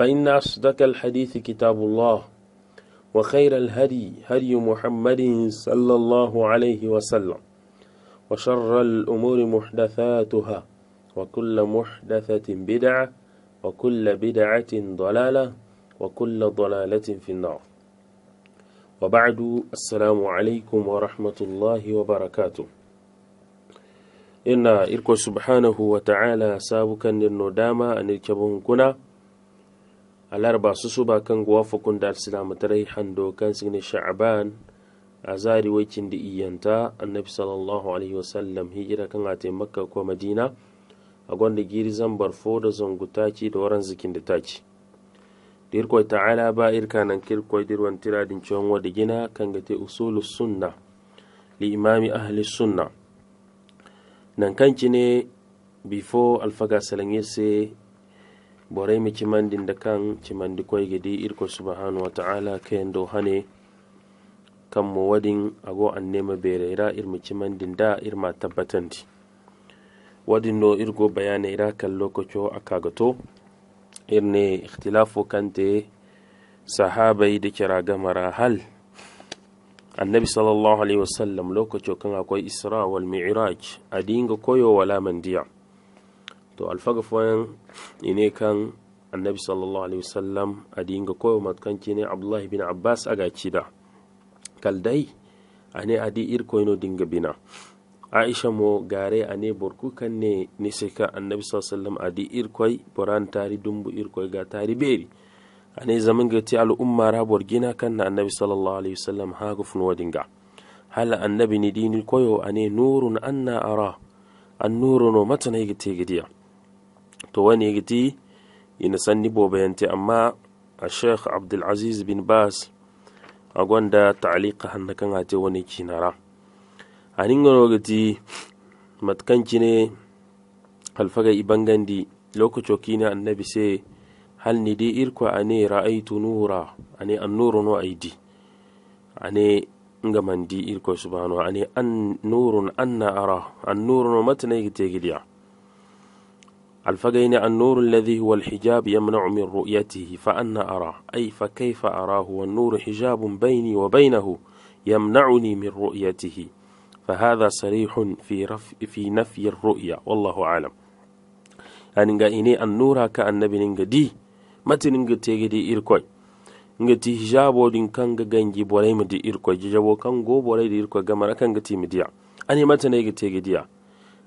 فإن أصدق الحديث كتاب الله وخير الهدي هدي محمد صلى الله عليه وسلم وشر الأمور محدثاتها وكل محدثة بدعة وكل بدعة ضلالة وكل ضلالة في النار وبعد السلام عليكم ورحمة الله وبركاته إن إركو سبحانه وتعالى سابقا للندامة أن الكبون كنا alarba ba kan fukun kunda silamu matarai hando kan signi sha'aban a zari wakin da iyanta annabi sallallahu alaihi wasallam hijira kan a taimaka ko madina a gwanda giri zambar fo da zangu taki da waran zikin da taki dirkwai ta'ala ba irka nan kirkoi dirwan tiradin ciwon wada gina kan ta usulu sunna li imami ahli sunna nan kanci ne bifo alfaga sai. borai mi cimandin da kan cimandi kwai gidi irko subhanahu wa ta'ala kayan do hane kan mu wadin ago an nema berera irmi cimandin da irma tabbatanti wadin no irgo bayana ira kan lokaco kagato irne ikhtilafu te sahabai da kira gamara hal annabi sallallahu alaihi wasallam lokaco kan akwai isra wal mi'raj a koyo wala mandiya to alfaga foyan ine kan annabi sallallahu alaihi wasallam adinga koyo matkanci ne abdullahi bin abbas aga cida kaldai ane adi irkoyno dinga bina aisha mo gare ane borku kan ne nisika annabi sallallahu alaihi wasallam adi irkoy boran tari dumbu irkoy ga tari beri ane zaman ga ti al'umma ra borgina kan na annabi sallallahu alaihi wasallam ha gufun wadinga hala annabi ni dinil koyo ane nurun anna ara an nuru no mata na yi gite gidiya to wani giti ina sanni bobayante amma a sheikh abdulaziz bin bas a gwanda ta'alika hanna kan ate wani kinara a gano giti matkanci ne alfaga ibangandi lokaco an annabi sai hal ni irkwa a ne ra'aitu nura an nuru no aidi ane nga di irko subhanahu ne an nurun anna ara an nurun matna gite gidiya الفقين النور الذي هو الحجاب يمنع من رؤيته فأنا أراه أي فكيف أراه والنور حجاب بيني وبينه يمنعني من رؤيته فهذا صريح في, رف في نفي الرؤية والله أعلم يعني أنغا إني النور كأنبي نغا دي متى نغا تيجي دي إركوي nga ti hijabo din kan ga ganji borai mu di irko jijabo kan go borai di irko gamara kan ga ti midiya ani mata ne ga gidiya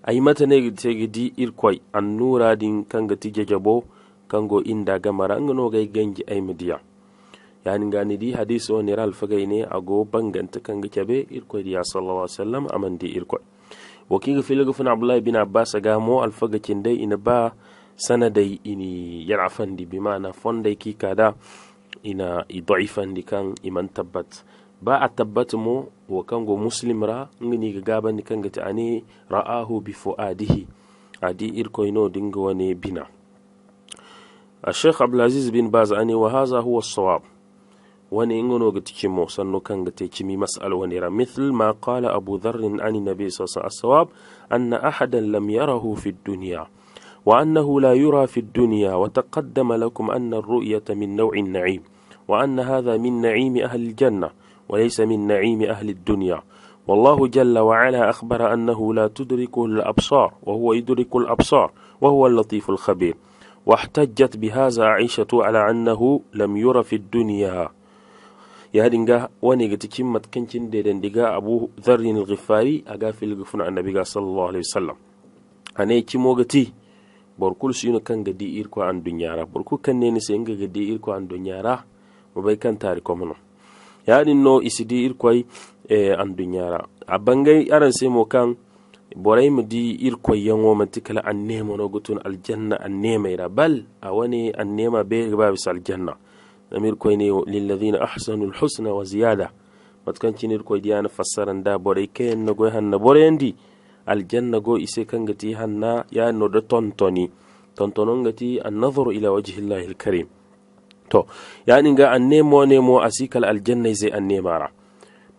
ay matane segidi irkwai an ga tige jabo kan kango inda gamara nga no gangi ganji ay midiya yani gani di hadis wani niral fagay ne go banganta kanga kebe irkoy diya sallallahu alaihi wasallam irkwai irkoy ga filaga fun abdullahi bin abbas ga mo alfaga dai ina ba sanadai ini bi bimana fondai ki kada ina di kan iman tabbat ba a tabbata wa kango muslim ra ngani ga ni kanga ani ra'ahu bi fuadihi adi ino dinga wani bina الشيخ عبد العزيز بن باز أني وهذا هو الصواب واني انغنو قتكي مو سنو كان قتكي مسألة ونرى مثل ما قال أبو ذر عن النبي صلى الله عليه وسلم الصواب أن أحدا لم يره في الدنيا وأنه لا يرى في الدنيا وتقدم لكم أن الرؤية من نوع النعيم وأن هذا من نعيم أهل الجنة وليس من نعيم أهل الدنيا والله جل وعلا أخبر أنه لا تدرك الأبصار وهو يدرك الأبصار وهو اللطيف الخبير واحتجت بهذا عائشة على أنه لم ير في الدنيا يا دينغا واني جتيمت كنتين ديدن ديغا ابو ذر الغفاري اغا في الغفن النبي صلى الله عليه وسلم اني تي موغتي بوركول سينو كان غدي ايركو ان دنيا را بوركو كان ني سينغا غدي ايركو ان دنيا را وبي كان تاريكو منو isi isidi irkwai e eh, dunyara a bangai aran mu kan borai mu di irkoy yangoma ti kala an nema nemanogo tun aljanna an nema nemayra bal a wani an nema be bisa aljanna zama irkoy ne lilladina ahsanu lhusna wa ziyada matkancin irkoy na fassaran da borai na boray kayanna goy hanna di aljanna go ise kangati ya yaɗino da tontoni an nazaru ila wajhillahi karim to ga an nemo nemo a sikal aljanna zai an nema ra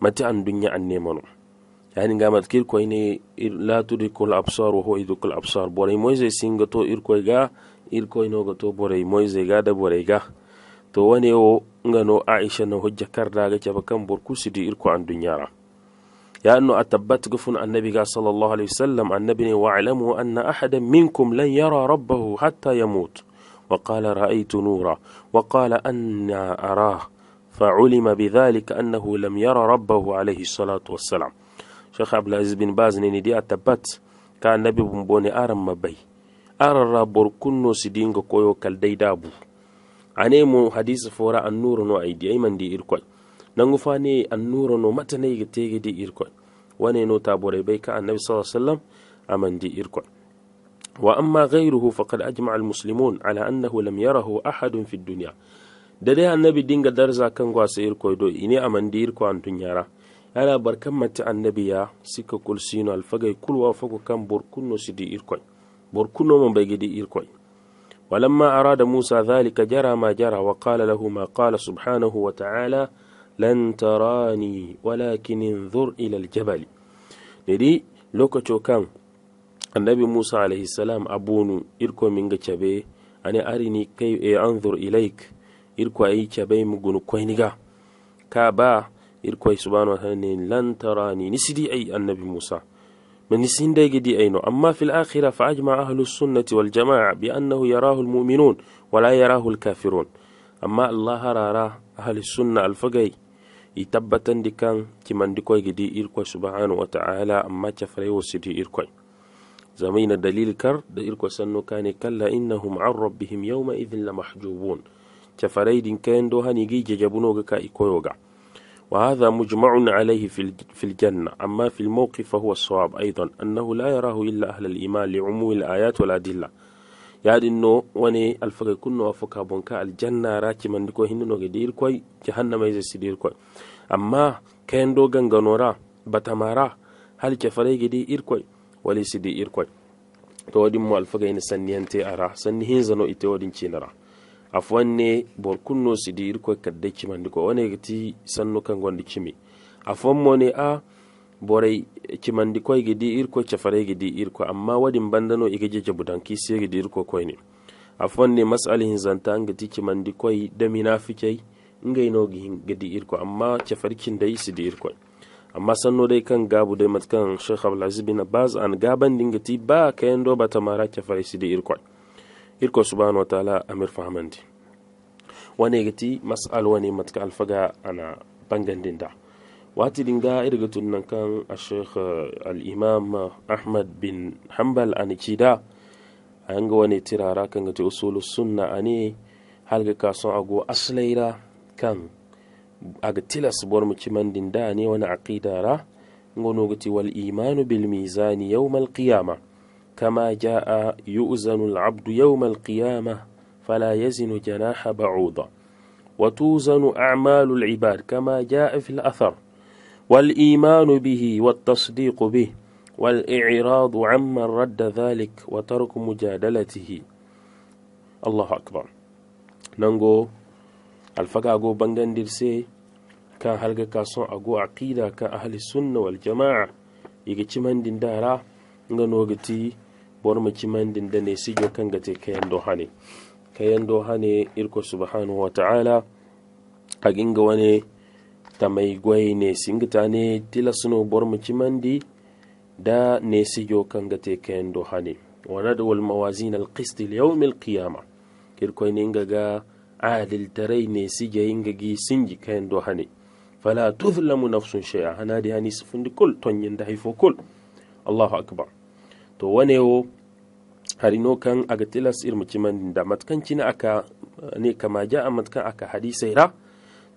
mati an dunya an ni ga matkir ko ne la tudikul absar wa huwa yudrikul absar moy zai singa to ir ga ir koynogo to moy zai ga da bore ga to wane wo ngano aisha no hojja ga caba kan borku sidi ko an dunyara لأنه أتبت قفن النبي صلى الله عليه وسلم wa alamu anna أحدا minkum lan yara rabbahu hatta yamut وقال رأيت نورا وقال أنا أراه فعلم بذلك annahu lam يرى ربه عليه الصلاة والسلام شيخ عبد العزيز بن باز نيني دي أتبت كان نبي بمبوني آرم مبي آرم رابور كنو سدينغ كويو كالدي دابو anemo hadisa fora annuro no aydi ay mandi irkoy nangu fane annuro no matanayi ga tegedi irkoy wane no tabore bai ka annabi sallallahu alaihi wasallam amandi irkoy وأما غيره فقد أجمع المسلمون على أنه لم يره أحد في الدنيا دليل النبي دينغا درزا كان غواسا إيركو إني أمن دير أن تنيارا ألا بركم متى النبي يا سيكا كل سينو الفقي كل وافق كان بركنو سيدي إيركوي بركنو من بيجدي إيركوي ولما أراد موسى ذلك جرى ما جرى وقال له ما قال سبحانه وتعالى لن تراني ولكن انظر إلى الجبل ندي لوكو كان annabi musa a.s. abunu irko min ga cabe a ne ari ni kai e an zur ilaik irko a yi cabe mu ka ba irko su ba na ne lantara ne a yi annabi musa ma nisi inda yi a yi no amma fil akira fa ajima ahalus sunnati wal jama'a bi annahu ya rahul muminun wala ya rahul kafirun amma allah harara ahalus sunna alfagai yi tabbatan di kan kimandi kwai gidi irko yi su ba na wata'ala amma cafarai wasu di irko زمينا الدليل كر دير كوسنو كاني كلا إنهم عن ربهم يومئذ لمحجوبون تفريد كان دوها نيجي ججبنوغا كايكويوغا وهذا مجمع عليه في الجنة أما في الموقف فهو الصواب أيضا أنه لا يراه إلا أهل الإيمان لعموم الآيات والأدلة يعني إنه woni alfaga kunno a foka bonka aljanna raci mandi ko hinnonoge dir koy jahannama ise sidir koy amma kayen do ganganora batamara hali cafarayge di ir koy wali sidi irkoy to wadi mo alfaga ina sanniyante ara sanni hinzano ite wadin cinara afuwanne bor kunno sidi irkoy kadde cimandi ko wane gati sanno kan gondi cimi afuwan mo ne a borai cimandi koy gidi irko cafare gidi irko amma wadin bandano igaje jabudan kisi gidi irko koy ne afuwan ne mas'ali hinzanta an gati cimandi koy da minafikei ngai no gidi irko amma cafarkin da isi di irkoy amma sanno dai kan gabu dai matkan kan abdulaziz bin abbas an gaban dingati ba kayan do ta mara ke farisi da irko irko subhanahu wa ta'ala amir fahamandi wane gati mas'al wani matka alfaga ana bangan dinda wati dinga irga tunan kan a sheikh eh, al'imam imam ahmad bin hanbal an cida a yanga wani tirara kan gati usulu sunna ani halga kason ago asalaira kan aga tilas bor mu kimandin da ne wani aqida ra ngono gati wal imanu bil mizani yawm al qiyama kama jaa yu'zanu al abdu yawm al qiyama fala yazinu janaha ba'uda al ibad وتوزن أعمال العباد كما جاء في الأثر والإيمان به والتصديق به والإعراض عمن رد ذلك وترك mujadalatihi allahu akbar nango الفقاقو بنغندر سي ka halga ka son ago aqida ka ahli sunna wal jamaa iga cimandin dara nga nogati borma cimandin da ne jo kan gate kayan hane kayan hane irko subhanahu wa ta'ala aginga wane mai gwai ne singita ne tilasno borma cimandi da ne jo kan gate kayan dohane ونضع الموازين القسط ليوم ga كيركوين إنجا عادل تري نيسي جا إنجا sinji kayan do hane. fala tuzlamu nafsun shay'a hanadi hani sifundi kul tonyinda hay fo kul allahu akbar to wanewo harino kan aga tilas irma da matkan cina aka ne kama ja a matkan aka ra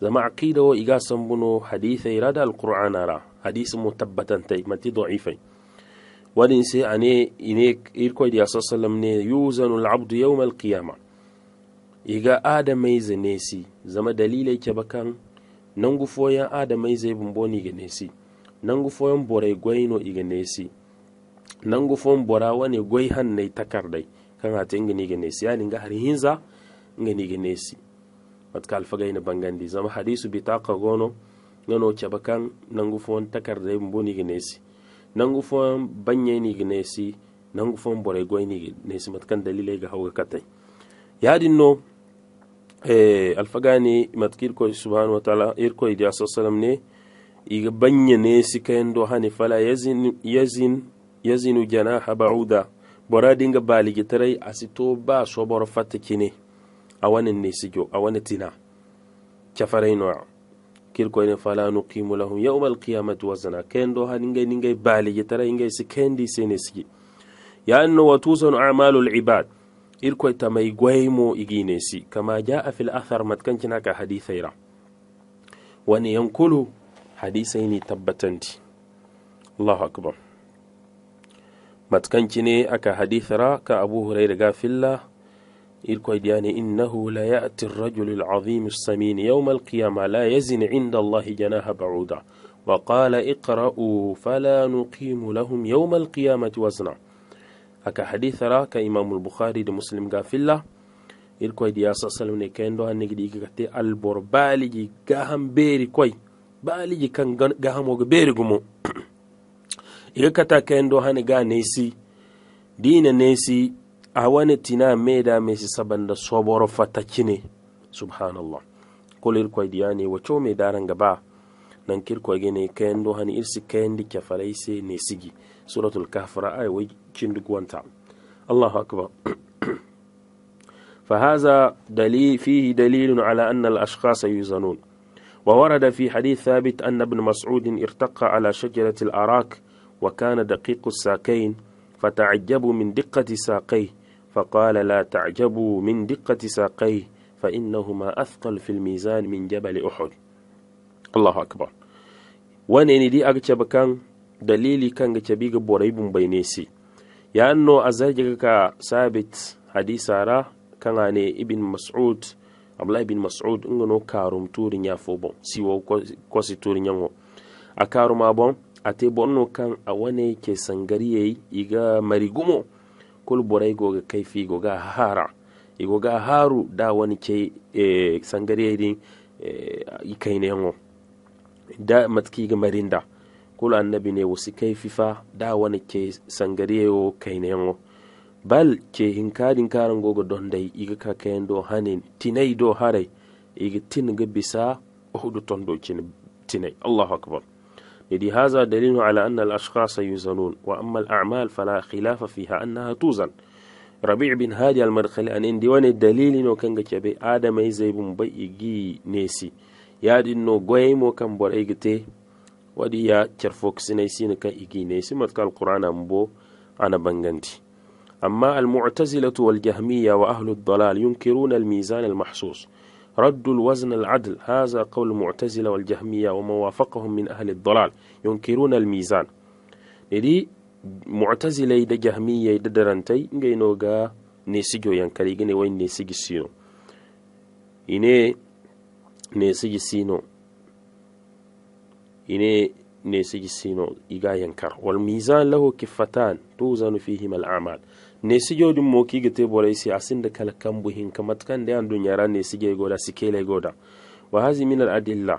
zama aqida wa iga san buno hadisai ra da alqur'ana ra hadisi mu tabbatan tai mati da'ifai wadin sai ane ine irko da sallam ne yuzanu al-abdu yawm al iga adamai zanesi zama dalilai ke bakan nangu foyan adamai zai bumboni ga nesi nangu foyan borai no iga nesi nangu foyan bora wani gwai hannai takardai kan hata inga ni ga nesi yani nga har hinza inga ni ga nesi matka alfagai na bangandi zama hadisu bitaka gono ngano cabakan nangu foyan takardai bumboni ga nesi nangu foyan banye ni ga nesi nangu foyan borai gwai ni ga nesi matkan dalilai ga hauga katai yadin no e eh, alfagani matkil ko subhanahu wa ta'ala ir ko idi sallam ne iga banye ne sikayen do hani fala yazin yazin yazinu janaha ba'uda bora dinga baligi tarai asito ba sobor fatakine awana ne sijo awana tina kafarai no'a kirko ne fala nuqimu lahum yawmal qiyamati wazna kendo haninga ninga baligi tarai inga sikendi sene sigi ya annu wa a'malul ibad إركوي تماي غويمو إجينيسي كما جاء في الأثر متكنجنا كحديث إيرا واني ينقلوا حديثين تبتنتي الله أكبر متكنجني أكا حديث را كأبو هريرة في الله إركوي دياني إنه لا يأتي الرجل العظيم السمين يوم القيامة لا يزن عند الله جناها بعودا وقال اقرأوا فلا نقيم لهم يوم القيامة وزنا aka hadithara ka imamu bukhari da muslim ga filla irkoy diya sa salam ne kayan do hannu gidi ka te albor baliji gaham beri koy baliji kan gahamo ga beri gumo iga kata kayan do hannu ga nesi dina nesi a wani tina mai da mai saban da soboro fataki ne subhanallah kulir kwa diya ne waco mai daren gaba nan kirko gine kayan do hannu irsi kayan dike farai sai ne sigi suratul kafara ai تشندقوانتا الله أكبر فهذا دليل فيه دليل على أن الأشخاص يزنون وورد في حديث ثابت أن ابن مسعود ارتقى على شجرة الأراك وكان دقيق الساقين فتعجبوا من دقة ساقيه فقال لا تعجبوا من دقة ساقيه فإنهما أثقل في الميزان من جبل أحد الله أكبر وان دي أغتب كان دليلي كان غتبيغ بوريب بينيسي a azajiga ka sabit hadisara ne ibin masud abdulahi bin masud nga no karum turin ya fo bon siwo kosi turi yango a karuma bon te bon no kan a wane ke sangariyey iga marigumo kul borai ga kaifi ga hara ga haru da wani ke e, sangariyey din e, ikayne yango da matki ga marinda kulu annabi ne wasu kai fifa da wani ke sangare yau kai ne bal ke hinkarin karin gogo don dai iga ka kayan do hanin tinai do harai iga tin ga bisa hudu ton dokin tinai allahu akbar ne di haza dalilu ala anna al ashqas yuzanun wa amma al a'mal fala khilafa fiha annaha tuzan rabi bin hadi al an indi wani dalilin o kanga ga bai adamai zai bun bai igi nesi ya dinno goyimo kan bor igite wadi ya cerfok sinai sina ka igine si matka alqur'ana mbo ana banganti amma al wal أما المعتزلة dalal yunkiruna al mizan al mahsus رد الوزن العدل هذا قول المعتزلة والجهمية وما وافقهم من أهل الضلال ينكرون الميزان ندي معتزلة دا جهمية دا درنتي نجي نوغا نسيجو ينكري وين نسيج سينو إني نسيج سينو إني نسيج سينو إيجا ينكر والميزان له كفتان توزن فيهما الأعمال نسيج يوم موكي جت بوريسي أسند كلا كم بهين كمات كان ده عندو نيران نسيج يقولا سكيل يقولا وهذه من الأدلة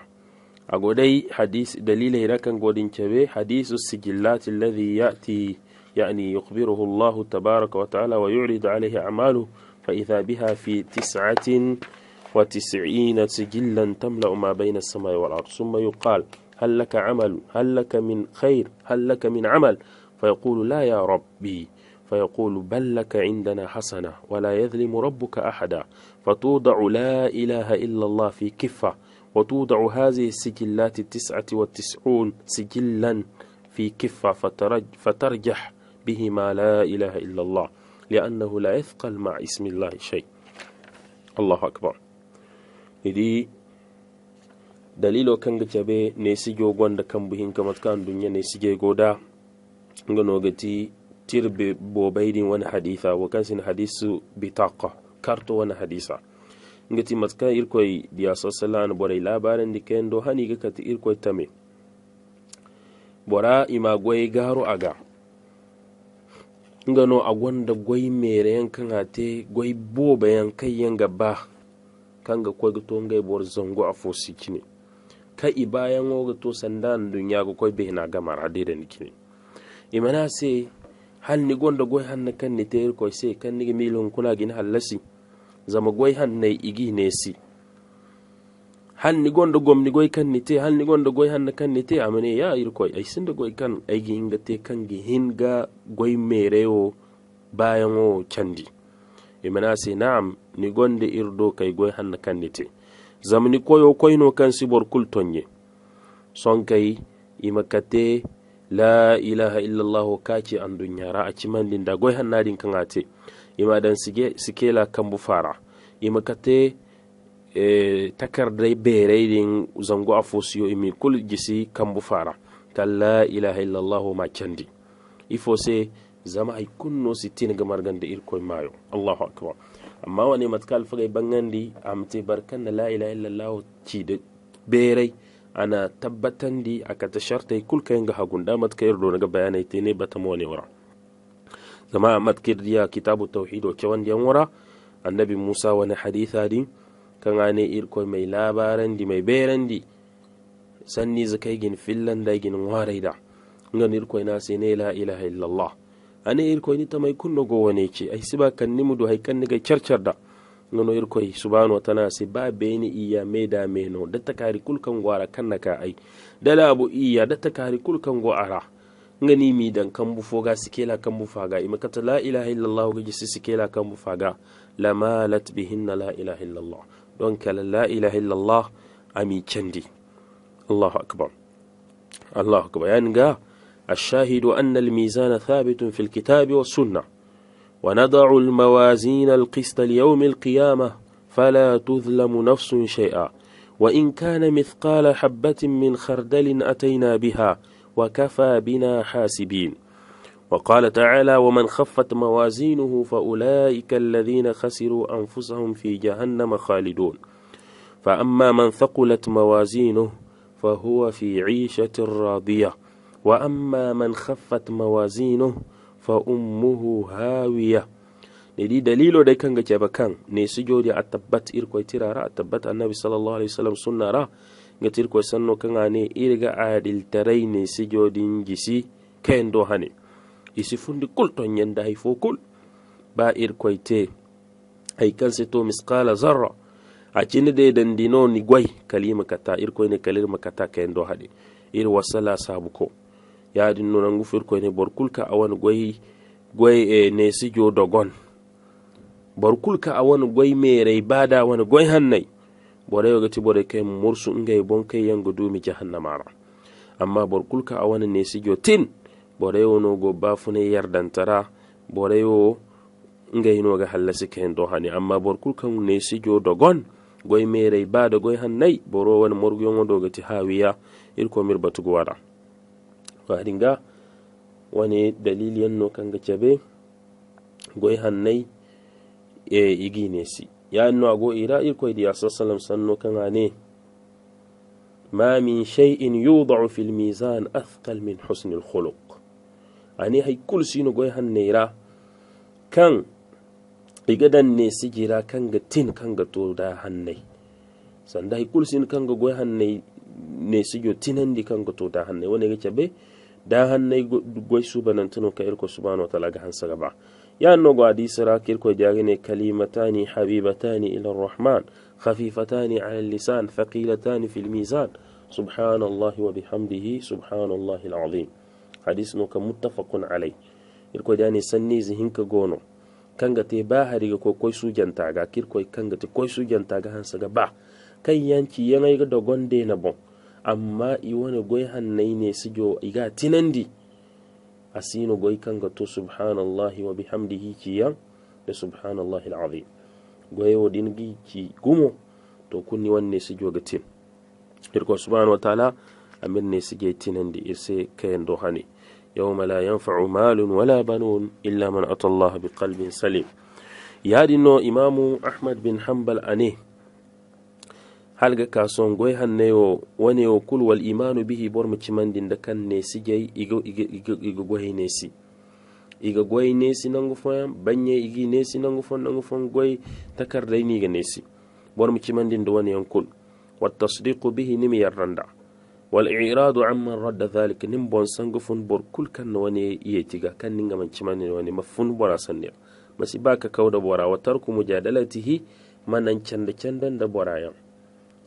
أقولي حديث دليل هنا كان قولين كبي حديث السجلات الذي يأتي يعني يخبره الله تبارك وتعالى ويعرض عليه أعماله فإذا بها في تسعة وتسعين سجلا تملأ ما بين السماء والأرض ثم يقال هل لك عمل هل لك من خير هل لك من عمل فيقول لا يا ربي فيقول بل لك عندنا حسنة ولا يظلم ربك أحدا فتوضع لا إله إلا الله في كفة وتوضع هذه السجلات التسعة والتسعون سجلا في كفة فترج فترجح بهما لا إله إلا الله لأنه لا يثقل مع اسم الله شيء الله أكبر إذي dalilo ga cabe ne sigo kan buhin ka matkan dunya ne ge goda ga nogati tirbe bobaidin wani haditha wa sin hadisu bitaqa karto wani hadisa ngati matka biya diya na borai labaran di kendo hani ga kati ta tame bora ima gwai garo aga gano a gwanda gwai mere yankan hate gwai bobayan yankai yanga ba kanga koy to ngai bor a fosi kini ka i bayan woga to sandan duniya ko koy be na gamar ade da nikini imana se hal ni gondo goy hanna kan ni teer koy se kan ni milon kuna gin hallasi zama goy hanna igi ne si hal ni gom ni goy kan ni te hal ni gondo goy hanna kan ni te amane ya ir koy ay sinda goy kan ay gi inga te kan gi ga goy o bayan o chandi imana se na'am ni gonda irdo kay goy hanna kan ni te zamani koyo koyno kan sibor kultonye son ima imakate la ilaha illallah kaci an dunyara a ciman linda goy hannadin kan ate ima dan sige sikela kan bufara fara imakate e, takardai berai din zango afosiyo imi kul gisi kan bufara kan la ilaha illallah ma candi ifo se zama ay kunno gamar ganda irkoy mayo allahu akbar amma wani bangan fagai a mace barkan da la'ila ci da berai ana tabbatar di a kata yi kulka yin ga da matka yi na ga bayanai ta ne bata mawane wara zama yi a kitabu tauhid wa wanda diyan wara annabi musa wani haditha din kan ane irko mai labaran di mai beran di sanni zakai gin fillan da gin warai da ngan irko ina sai ne la ilaha illallah ani irkoi ni tamay kunno ce ay siba ni ga kanniga da nono irkoi subhanahu wa ta'ala si ba ni iya meda meno datta kari kulkan gwara kan ka ai dala abu iya datta kari kulkan go ara ngani mi dan kan bu foga sikela bu faga kata la ilaha illallah ga jisi sikela bu faga la malat bihinna la ilaha illallah don kala la ilaha illallah ami candi allahu akbar allahu akbar yani ga الشاهد أن الميزان ثابت في الكتاب والسنة ونضع الموازين القسط ليوم القيامة فلا تظلم نفس شيئا وإن كان مثقال حبة من خردل أتينا بها وكفى بنا حاسبين وقال تعالى ومن خفت موازينه فأولئك الذين خسروا أنفسهم في جهنم خالدون فأما من ثقلت موازينه فهو في عيشة راضية wa amma man khaffat mawazinu fa ummuhu hawiya dedi dalilo dai kanga ba kan ne jodi a tabbat irko tirara a tabbat annabi sallallahu alaihi wasallam sunnara ga sanno kanga ne irga adil tarai ne sujodin gisi kayan do hane isi fundi kul ton yanda hay fo kul ba irko te ay kan se to misqala zarra a cini dai dandino ni gwai kalima kata irko ne kalima kata kayan do ir wasala sabuko ko yaadi ko eh, ne borkul ka awan goyi goy e jo dogon borkul ka awan goy merey wani wana hannai hannay bore yogati bore kay mursu ngay bonkay yango jahannama ra amma borkul ka awana jo tin bore wonogo bafune yardantara bore wo ngaynoga e halasi kahen do hani amma borkul kan nesijo dogon goy merey bada goy hannai boro wana wani yongo dogati ha hawiya irko batugo wada. qaringa wani dalili yanno kanga cebe goy hannai e iginesi yanno ago ira irkoyɗi asa sallam sanno kanga ne ma min shay'in yudau fi lmisan athqal min husni lhuluq ani hay kul sino goy hanneyra kan igadan ne kan kanga tin kanga to da hannai sanda hay kul kan ga goy hannai ne di kan kanga to da hannai wani ga cebe dahanai goysu banantano ka irko subhanahu wa ta'ala ga hansa gaba ya nogo adisara kirko jagine kalimatani habibatani ila rahman khafifatani ala lisan thaqilatani fil mizan subhanallah wa bihamdihi subhanallah alazim hadis no ka muttafaqun alai irko jani sanni zihinka gono kanga te ba hariga ko koy sujanta ga kirko kanga te koy sujanta ga hansa gaba kan yanci yanai ga dogon de na bon amma hannai ne su jo iga tinandi asino goy kanga to subhanallahi wa bihamdihi ciya da subhanallahi alazim wa dingi ki gumo to kunni wanne ga tin irko subhanahu wa taala amin ne sige tinandi irse doha ne hani mala yan fa'u malun wala banun illa man ata bi biqalbin salim yaɗinno imamu ahmad bin hambal ane halga goy hanneyo waneyo kul wal imanu bihi bormo cimandinda kan nesi jey iga goy nesi iga goy nesi nangu foyam bañe igi nesi nango fon nango fon goy takarday niga nesi bormo cimandinda waneyon kul watasdiqu bihi nimi yarranda wal iradu amman radda dhalika nin bon sango fon bor kul kanno wane iyetiga kan ninga man cimandinda wane ma fun bora sanne masi baka kawda bora wa tarku mujadalatihi manan canda candan da borayan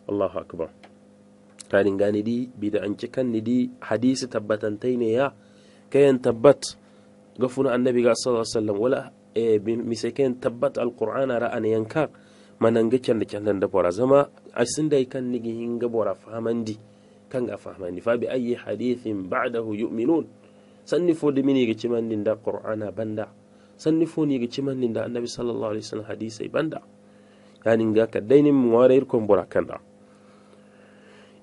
allahu akbar kanin gani di bi da an kan ni di hadisi tabbatan tai ne ya kayan tabbat ga funa annabi ga sallallahu alaihi wasallam wala eh, mi sai kayan tabbat alqur'ana ra'an yankan mananga canda candan da da bora zama a sun dai kan ni gin ga bora di kan ga fahamandi fa bi ayi hadithin ba'dahu yu'minun sanni fo de mini ga ciman din da qur'ana banda sanni fo ni ga ciman din da annabi sallallahu alaihi wasallam hadisi banda yani ga kaddainin muwarir kon bora kan da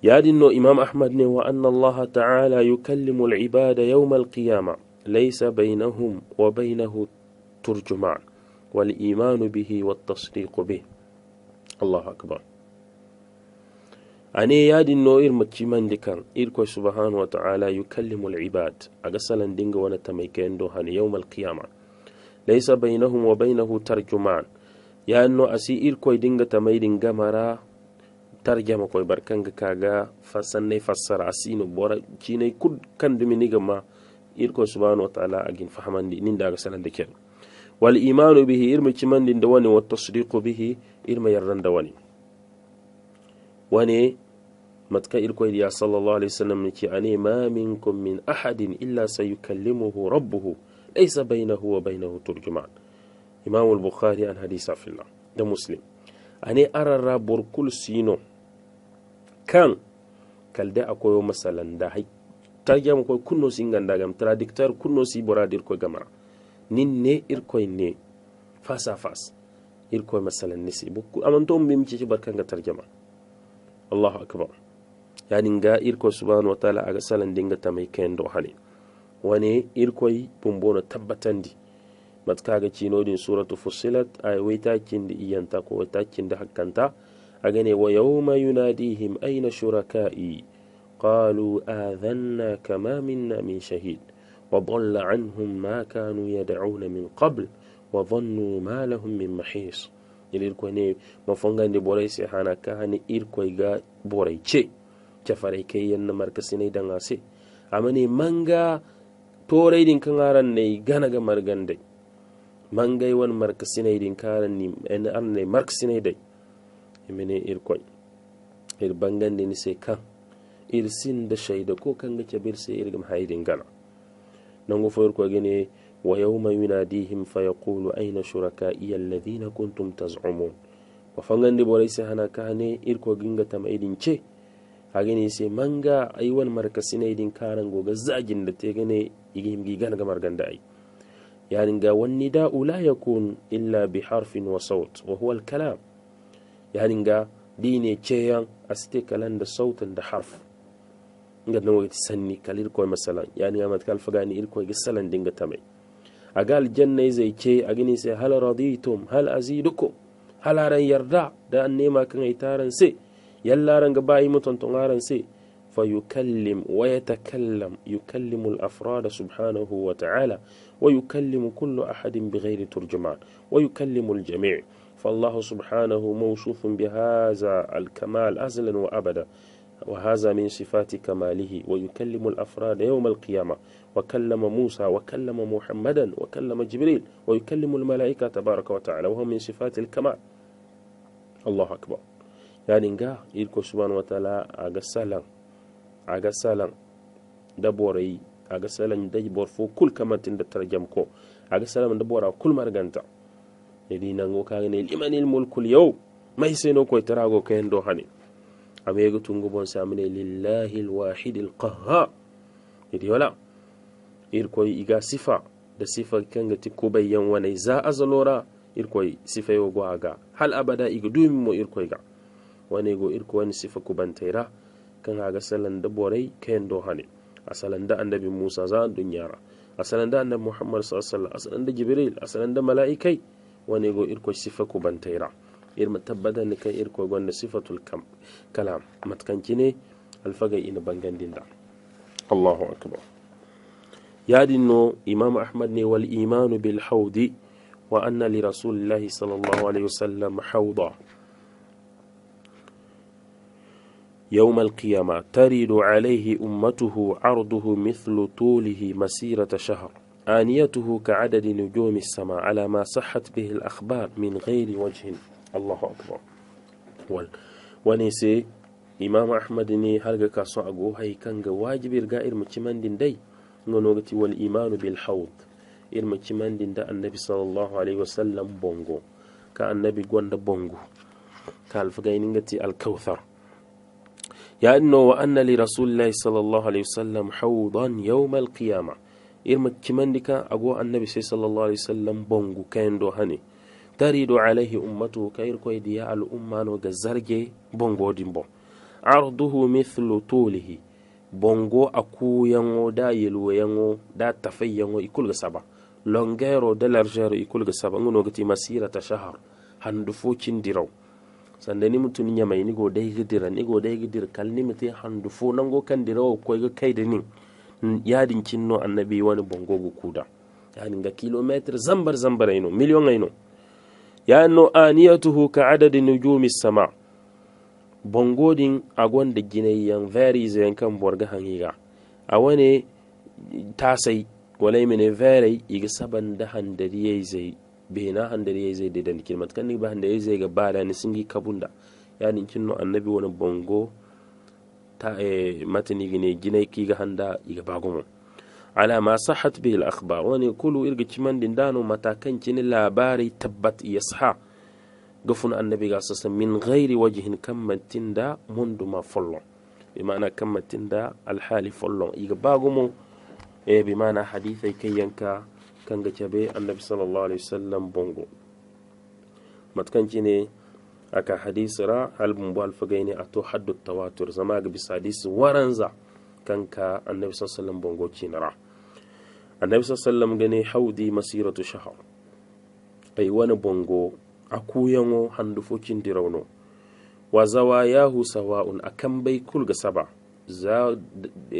يادنو إمام أحمد نوى أن الله تعالى يكلم العباد يوم القيامة ليس بينهم وبينه ترجمان والإيمان به والتصديق به الله أكبر أني يادنو إر مكيمان لكان إركو سبحانه وتعالى يكلم العباد أقصلا دينغ ونتميكين دوهان يوم القيامة ليس بينهم وبينه ترجمان يأنو أسي إركو دينغ تميدين غمرا tarjama koy bar kanga kaga sanne fassara asino bora cine kud kan duminiga ma irko subhanahu wa ta'ala agin fahamandi nin daga sanan da ken wal imanu bihi irma cimandin da wani wa tasdiqu bihi irma yardan da wani wani matka irko ya sallallahu alaihi wasallam ne ce ane ma minkum min ahadin illa sayukallimuhu rabbuhu laysa bainahu wa bainahu turjuman imam al-bukhari an hadisa fillah da muslim ane arara burkul sino kan kalde koyo masalan da hay tagiyam koi kunno si gam tradiktar kunno si boradir koy gamara nin ne irkoy ne fasa fas face irkoy masalan ne si amanto mim barkan ga tarjama allahu akbar yani nga irkoy subhanahu wa taala aga salan dinga ta tamay do hani wane irkoy bumbono tabbatandi matka ga cinodin suratu fussilat ay wayta cindi iyanta ko wayta cindi hakkanta agane wa yawma yunadihim aina shuraka'i qalu adhanna kama na min shahid wa an hun ma kanu yad'una min qabl wa dhannu ma lahun min mahis ilirko ne mafonga da borai sai hana ka hani irko ga borai ce ta farai kai na markasi ne dan ase amane manga torai din kan aran ne gana ga dai mangai wani markasi ne din karan ni an ne markasi ne dai mini irkoy ir bangande ni se kan ir da shaida ko kanga cabir se irgam haidin gana nango fo irkoy gene wa yawma yunadihim fa yaqulu ayna shuraka'iya alladhina kuntum taz'umun wa fangande boray se hana kane irko ginga tama idin ce agene se manga aywan markasina idin karan goga zagin da te gane igim gigan ga marganda ai yani ga wani da'u la yakun illa bi harfin wa saut wa huwa kalam yaniga ga di ne ce a suke kalan da sautin da harf inga nawa ya sanni kalir kawai masalan yani ga mata kalfa gani ilko ya salan dinga ta mai a gal janna zai ce a gini sai hal raditum hal aziduku hal aran yarda da an nema kan ai taran sai yallaran ga bayi mutan tun sai fa yukallim wa yatakallam yukallimul afrad subhanahu wa ta'ala wa yukallimu kullu ahadin bighairi turjuman wa yukallimul jami' فالله سبحانه موصوف بهذا الكمال أزلا وأبدا وهذا من صفات كماله ويكلم الأفراد يوم القيامة وكلم موسى وكلم محمدا وكلم جبريل ويكلم الملائكة تبارك وتعالى وهو من صفات الكمال الله أكبر يعني نجا يلكو سبحانه وتعالى أغسالا أغسالا دبوري أغسالا دبور فو كل كما تندترجمكو أغسالا دبورا كل مرغانتا edi nango kagane limanil mulkul yau mai seno koy tarago kayen do hani amego tungo bon samine lillahi alwahid alqahhar edi wala irkoy iga sifa da sifa kanga ti kubay yan wanai za azalora irkoy sifa yo go aga hal abada iga dumi mo irkoy ga wani go irko wani sifa kubantaira kan aga salan da borai kayan do hani asalan da annabi musa za dunyara asalan da annabi muhammad sallallahu alaihi wasallam asalan da jibril asalan da mala'ikai ونيغو إركو صفة كبانتيرا إرما تبدا نكا إركو غن صفة الكم كلام متكن جيني الفقا إن بانغان دين دا الله أكبر يادنو إمام أحمد ني والإيمان بالحوض وأن لرسول الله صلى الله عليه وسلم حوضا يوم القيامة ترد عليه أمته عرضه مثل طوله مسيرة شهر آنيته كعدد نجوم السماء على ما صحت به الأخبار من غير وجه الله أكبر وال ونسي إمام أحمد ني هرغا كاسو هاي كان واجب إرغا إرمتشمان دين دي نغنوغتي والإيمان بالحوض إرمتشمان دين دا النبي صلى الله عليه وسلم بونغو كان النبي قواند بونغو كالفغين نغتي الكوثر يا وأن لرسول الله صلى الله عليه وسلم حوضا يوم القيامة irma kimandika ago annabi sai sallallahu alaihi wasallam bongu kayan do hane tarido alaihi ummatu kayir ko diya al umma no ga zarge bongo dimbo arduhu mithlu tulihi bongo aku yango da yelwo yango da tafai yango ikul ga saba longero de largeur ikul ga saba ngono gati masira ta shahar handu fokin diraw sanda ni mutun nyamay mai ni go dai gidira ni go dai gidir kalni mutai handu fo nango kan ko ga kai ni yadin kinno annabi wani bongo kuda yani ga kilometer zambar zambar ino miliyon ino ya no aniyatuhu ka adadin nujumi sama bongodin agon da ginayyan very zayan kan borga hangiga a wani tasai walai mene very iga saban da handari zai bena handari yayi zai da dan kilometer kan ni ba handari zai ga bada ni singi kabunda yani kinno annabi wani bongo ta eh, matani gine gine ga handa iga bagumo ala ma sahat bi al akhbar wani kulu irga ciman din dano matakan cini labari tabbat yasha gafun annabi ga sasa min ghairi wajhin kam matinda mundu ma follo bi kam matinda al alhali follo iga bagumo e bi mana hadithai kai yanka kan gace be annabi sallallahu alaihi wasallam bongo matkan ne. aka hadisi ra album bu alfagaini a to haddu tawatur zama ga bisa hadisi waranza kanka annabi sallallahu bongo kinara annabi sallallahu gane haudi masiratu shahar ai wani bongo a kuyanwo handu fokin dirauno wa zawa ya zawayahu sawa'un akan bai kulga saba za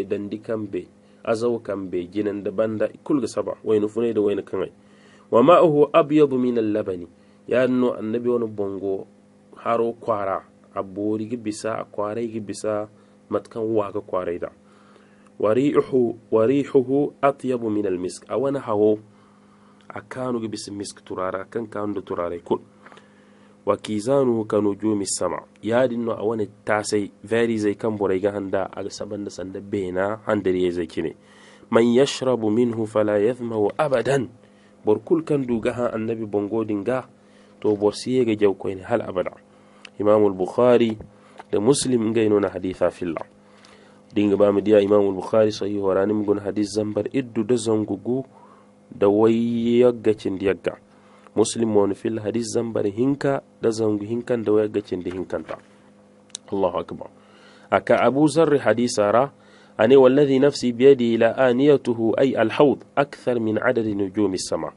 dandi kambe azau kambe ginin da banda kulga saba wayna fune da wayna kanai wa ma'uhu abyadu min al-labani ya annabi wani bongo haroo kwara cabooriga bisaa kwaarayga bisaa madkan waaga kwaarayda wariixuhu atyabu min almisk awana hawo akaanuga bisa misk turaara kan kaanunda turaaray kun wa kiisaanuhu ka nujuumi sama yaadhino awana taasay varisay kan borayga handa aga sabanda sanda beenaa handariyezay kine man yashrabu minhu falaa yadmahu abadan bor kulkan duugaha annabi bongodinga to bor jawkoyne hal abada imam al-bukhari da muslim ngai nona haditha filla dinga ba mu diya imam al-bukhari sahih wa ranim gun hadith zambar iddu da zangugu da wayaggacin diyagga muslim wa fil hadith zambar hinka da zangu hinkan da wayaggacin da hinkanta allahu akbar aka abu zarri ra nafsi hadisara أني والذي نفسي بيدي لآنيته أي الحوض أكثر من عدد نجوم السماء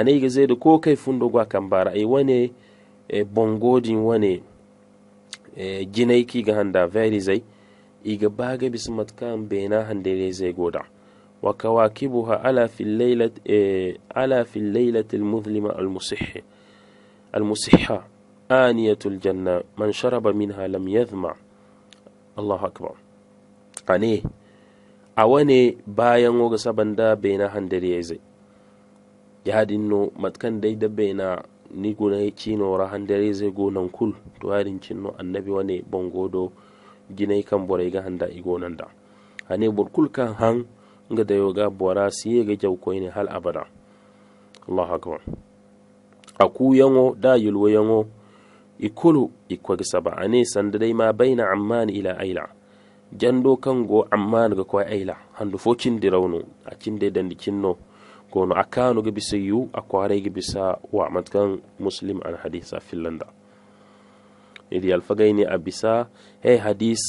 أني زيد كو كيف ندوغا كمبارا أي واني e eh, bongodi wane e eh, jinai ga handa very zai iga baga bisu matkan bena le zai goda wa kawakibuha ala fil laylat e ala fil laylat al muzlima al musih al musihha aniyatul janna man sharaba minha lam yadhma Allahu akbar ane a wane bayan woga sabanda bena le zai ya no matkan dai da bena ni guna cino ra handere zai go nan kul to harin cinno annabi wane bongodo ginai kan borai ga handa igo nan da hane bor kul kan han ga da yoga bora ga jaw ne hal abada allah a aku yango da yulwo yango ikulu ikwag saba ane sandadai ma baina amman ila aila jando kan go amman ga kwai aila handu fokin dirawno a cinde dandi no. gono ga bisa yu ga bisa wa wacmadkan muslim an hadisa finlanda idi alfagayni a bisa he hadis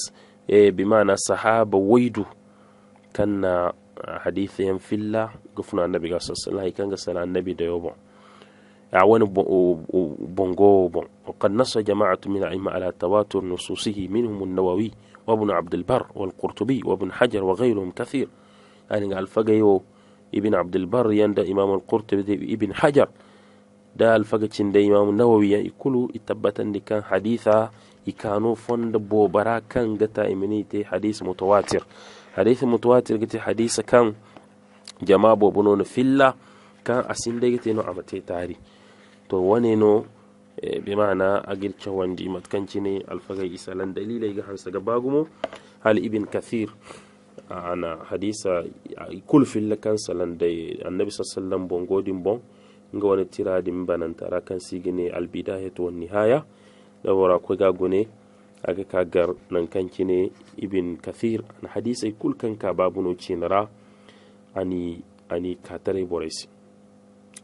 e bimana sahaba waydu kanna hadithayan filla annabi gofno annabiga sasalai kanga sala annabi dayobo awani bongo bon وقد نص جماعة من الأئمة على تواتر نصوصه منهم النووي وابن عبد البر والقرطبي وابن حجر وغيرهم كثير يعني الفقيه ibn abdulbar yanda imam al-qurtubi da ibn hajar da alfagacin da imam nawawi ya ikulu itabatan da kan haditha ikano fonda bobara kan gata imini ta mutawatir hadith mutawatir gata hadisa kan jama'a bobuno na filla kan asin da gata no amate tari to wane no eh, bi ma'ana agirce wandi matkanci ne alfagai isalan dalilai ga hansa ga bagumo hal ibn kathir ana hadisa kulfin kan salan da annabi sallan bon godin bon nga wani tira di tara kan sigine albidaya to nihaya da wara ko ga gune aga kagar nan kan kine ibn kathir an hadisa kul kan ka babu no cinara ani ani katare boris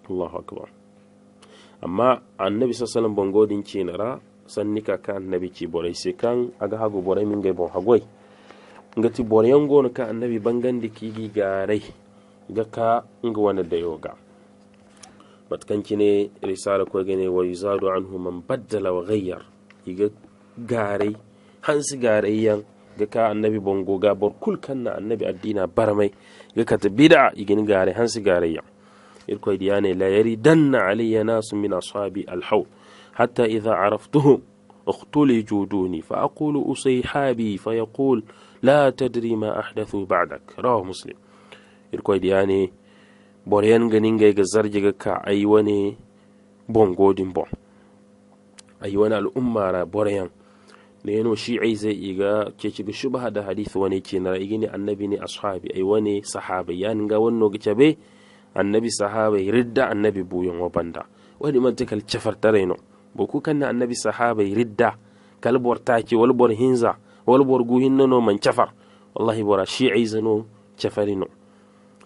allahu akbar amma annabi sallan bon godin cinara sannika kan annabi ci boris kan aga hago boray min ga bon hagoi ngati bor yangon ka annabi bangandi kigi garai ga ka nga wani da yoga matkanci ne risala ko gane wa yuzadu anhu man baddala wa ghayyar iga garai hansi garai yan ga ka annabi bongo ga bor kulkan na annabi addina barmai ga ka ta bid'a igin garai hansi garai yan irko diyane la yari danna aliya nas min ashabi alhaw hatta idha araftuhum اختلجوا دوني فأقول أصيحابي فيقول la tadri ma ahdathu ba'dak rawa muslim irkoy diyane boreyan ganingay ga ga ka ay wani bon godin bon ay wani al'umma ra boreyan ne yano shi'i zai iga ke shiga shubha da hadith wani ke na igini annabi ne ashabi ay wane sahabai yani ga wannan ga cabe annabi sahabai ridda annabi buyon wa banda wani man takal chafar no boku kan annabi sahabai ridda kalbor walbor hinza wal borgu hinno man cafar wallahi bora shi'isa no cafarino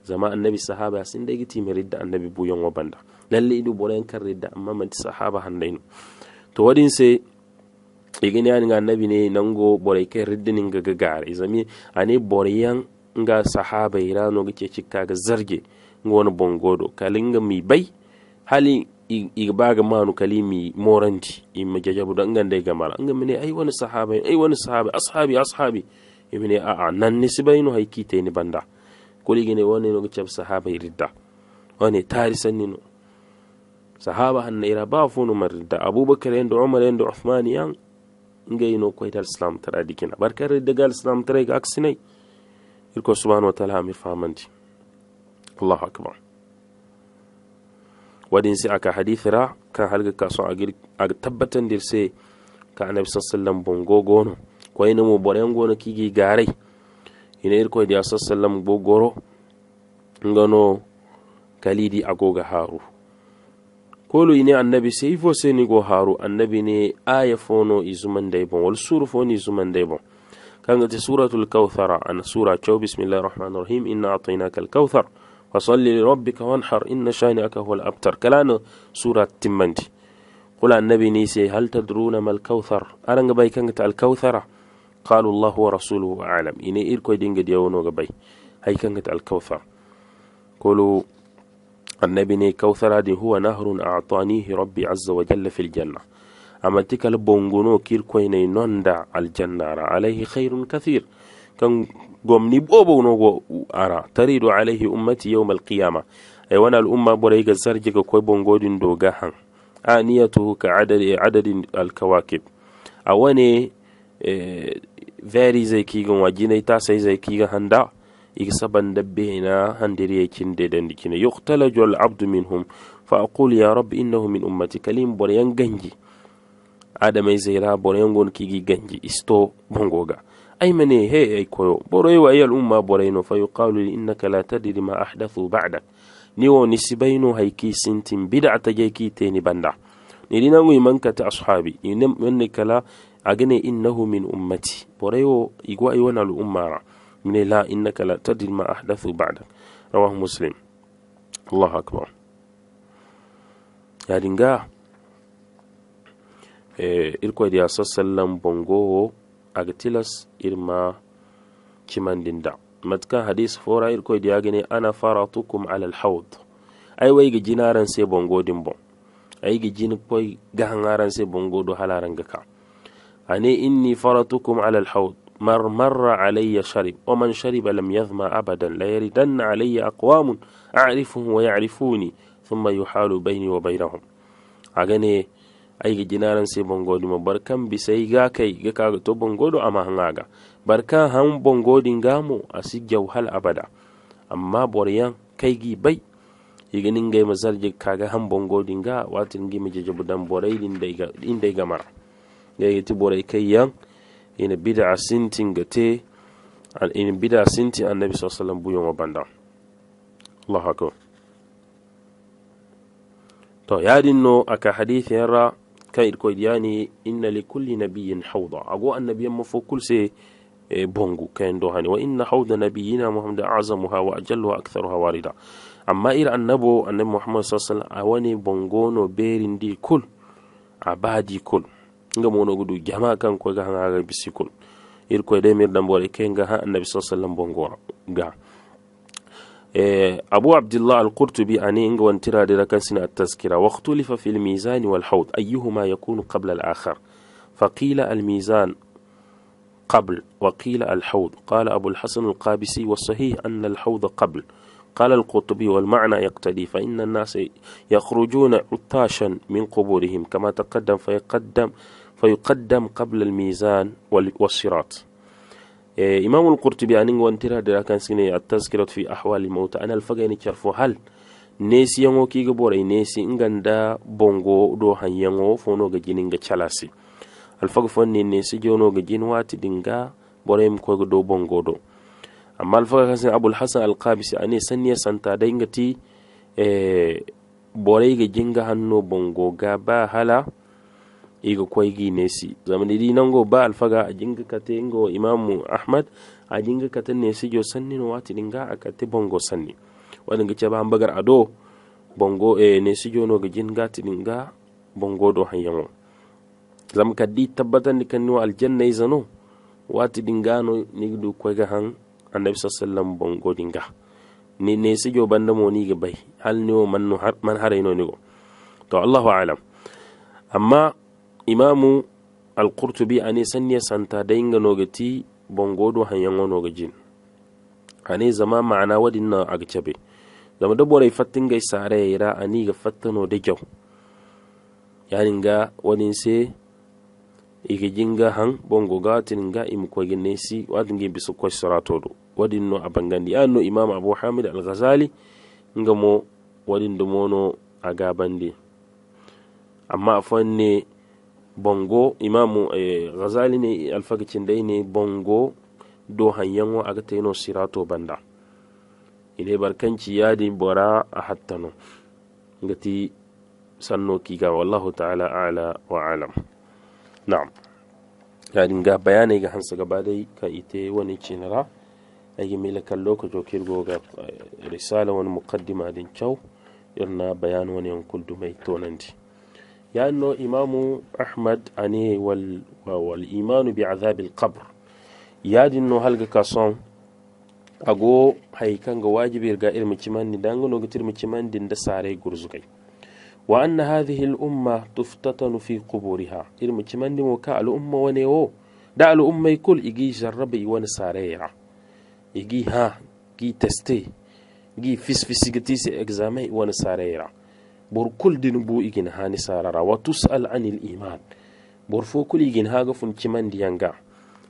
zama annabi sahaba sin da giti mai ridda annabi buyon wa banda lalle idu bora yan kan ridda amma man sahaba handaino to wadin sai igini an ga annabi ne nango bora kai riddinin ga gagar izami bora yan ga sahaba irano gice cikka ga zarge ngon bongodo kalinga mi bai hali i igbaaga manu kalimi moranti ima jajabuda ngandai gamara ngamine ai wani sahaba ai wani sahaba ashabi ashabi imine a a nan nisibaino ni banda kuligine wani no gicab sahaba ridda wani tarisannino sahaba hanna ira ba funu ridda abubakar yendo umar yendo uthman yang ngayino koytal islam tara dikina barkar riddagal islam tara ga aksinai irko subhanahu wa ta'ala amir fahamanti allahu akbar wadin sai aka hadithira kan halga kaso a tabbatan dir sai ka annabi sallallahu bongo gono ko ina mo boren gono kigi garai ina ir ko dia sallallahu bogoro ngano kalidi agoga haru kolu ine annabi sai fo sai ni go haru annabi ne aya fono izuman dai bon wal suru foni izuman dai bon kanga ta suratul kauthara an sura chaw bismillahir rahmanir rahim inna atainakal kauthar فصل لربك وانحر إن شانك هو الأبتر كلانو سورة تمنتي قل النبي نيسي هل تدرون ما الكوثر أرنغ باي كانت الكوثر قال الله ورسوله أعلم إني إيركو دينغ ديونو غباي هاي كانت الكوثر قلوا النبي ني كوثر هذه هو نهر أعطانيه ربي عز وجل في الجنة أما تلك بونغونو كيركوين نوندا الجنة عليه خير كثير كان gomni go ara tariɗo alaihi ummati yawm alqiyama e wona al'umma ɓorayga ga koy bongodin dow ga han aniyatuhu ka adadi adadi alkawakib a wone eh, very zai kigan wajina ta sai zai ga handa iga saban dabbe na handiri ya kinde da yuqtalaju al-abdu minhum fa aqul ya rabbi innahu min ummati kalim boryan ganji adamai zaira boryan gon kigi ganji isto bongoga aymane he aykoyo boroyowa ayaal ummaa borayno fayuqaalu li innaka laa tadiri maa axdathuu bacdak niwo nisibayno haykiisintin bidac tageykiiteeni bandac asxaabi imanne kala agane min ummati borayo igwa iwanalu mine la innaka la tadiri maa axdathuu bacdak rawahu muslim allahu akbar yaringa irkoyde a sallam aga tilas irma kimandinda matka hadis fora irkoy agene ana faratukum ala alhawd ay gi jinaran se bongo dimbo gi jin koy gahangaran se bongo do halaran gaka ani inni faratukum ala alhawd mar marra alayya sharib wa man shariba lam yadhma abadan la yaridan alayya aqwam a'rifuhum wa ya'rifuni thumma yuhalu bayni wa baynahum agane ga jinaran sai bangodi ma barkan bisai ga kai ga kaga to bongodo ama hangaga barkan han a si asi hal abada amma boryan kai gi bai gai ningai ji kaga han bangodin nga watin gi mi jejebu dan borai din dai ga din dai ga mara ga yiti borai kai yan ina bid'a sintin ga te al ina bid'a sintin annabi sallallahu alaihi wasallam buyon banda Allahu akbar to ya no aka hadithin ra kan irko yani inna li kulli nabiyyin hawda ago annabiyan mafo kulse bongu kan do hani wa inna hawda nabiyyina muhammad azamuha wa ajalluha aktharuha warida amma ir annabo annabi muhammad sallallahu alaihi wasallam awani berin di kul abadi kul nga mono gudu jamaa kan ko ga hanga bisikul ir ko de mir dambore kenga ha annabi sallallahu alaihi wasallam ga إيه أبو عبد الله القرطبي أني إنغ وانترى لكن سنة التذكرة واختلف في الميزان والحوض أيهما يكون قبل الآخر فقيل الميزان قبل وقيل الحوض قال أبو الحسن القابسي والصحيح أن الحوض قبل قال القرطبي والمعنى يقتدي فإن الناس يخرجون عطاشا من قبورهم كما تقدم فيقدم فيقدم قبل الميزان والصراط e eh, imamu lqurtubi anin wontiradira kan sine attaskirat fi ahwali lmauta anal fagayni carfo hal nesi yango ga boray nesi nganda bongo do han yango fonoga jininga calasi alfaga fonni nesi ga jin wati dinga boray mi ga do bongo do amma alfaga kan sine abul hasan alqabisi ane sanniya santa daynga ti e eh, boray ga jinga hanno bongo ga ba hala ego koygi nesi zamani ɗi nango ba alfaga a jinga kate ngo imamu ahmad a jinga kate nesi jo sanni no wati ɗi nga a kate bongo sanni waɗa ga ceɓa mbagar a do bongo e nesi jo no ga jingati ɗi nga bongo do hayyango zam kadi tabbatan ni kanni wa aljanna i zano wati ɗi nga no nigi du koyga han annabi sa sallam bongo ɗi nga ni nesi jo banda mo nigi bay hal ni o man harayno nigo to allahu alam amma imamu alqurtubi ane sanniya santa da bongo do hanyar hanyango noga jin ne zama ma'ana wadinna aga cabe zama da borai fattingay ga aniga fattano kyau yanin ga wani se iga ga han bongo ga ima koyga nesi watinga bisa koy soratoɗo wadinno a bangandi no imamu abu hamid al ghazali nga mo wadin mono a gabandi amma a fanne bongo imamu eh, ghazali ne alfagacin dai ne bongo do hanyanwa aga aka sirato banda ile barkanci yadi bora a hattano gati sanno ga wallahu ta'ala ala wa alam na'am din ga bayanai ga hansa gaba dai ka ite wani cinara ayi mila kallo ka jokir goga eh, risala wani muqaddima din kyau irna bayan wani yankul dumai tonanti لأنه إمام أحمد أني وال... والإيمان بعذاب القبر ياد إنه هل كاسون أقو هاي كان واجب يرجع إرمي كمان ندانغو نوغ ترمي كمان دين دساري قرزقين وأن هذه الأمة تفتتن في قبورها إرمي كمان دي موكا الأمة ونيو دا الأمة يقول إجي جربي ونساريرا إجي ها جي تستي جي فيس فيس جتيسي إكزامي ونساريرا burkul din bo igin ni sarara wa tus'al anil iman bor fo ha ga fun diyanga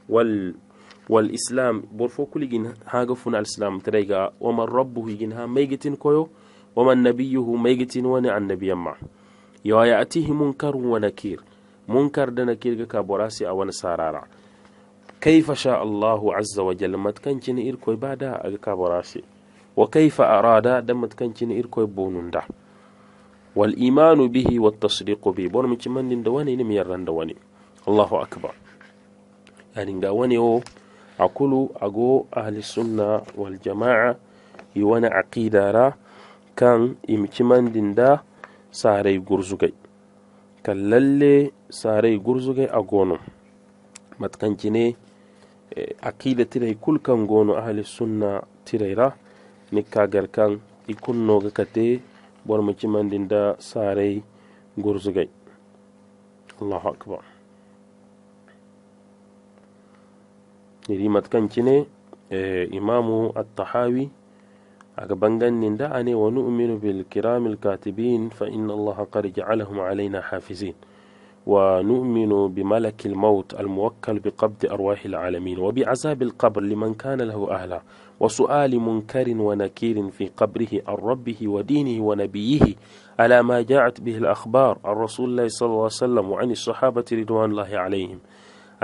wal wal islam bor fo ha ga fun al islam wa man rabbuhu igin ha maygitin koyo man nabiyuhu maygitin wani ma ya ya'tihi munkarun wa nakir munkar da nakir ga ka a wani sarara كيف شاء Allahu عز وجل ما تكنتين irkoi bada a وكيف ka borasi wa kaifa arada da wal imanu bihi wat tasdiqu bi bor mi wani ni mi yarranda wani allahu akbar yani nga wani o akulu ago ahli sunna wal jamaa i wani ra kan imi ci mandinda sarai gurzugai kan lalle sarai gurzugai a gono matkanci ne e, aqida tirai kulkan gono ahli sunna tiraira ni kagar kan ikunno ga kate bor mu cimandinda saaray gursugay allahu akbar rimat kancine e imamu attahawi aga banganninda ane wa numinu kiramil katibin fa inna allaha qad jacalahum alayna hafizin ونؤمن بملك الموت الموكل بقبض أرواح العالمين وبعذاب القبر لمن كان له أهلا وسؤال منكر ونكير في قبره عن ربه ودينه ونبيه على ما جاءت به الأخبار عن رسول الله صلى الله عليه وسلم وعن الصحابة رضوان الله عليهم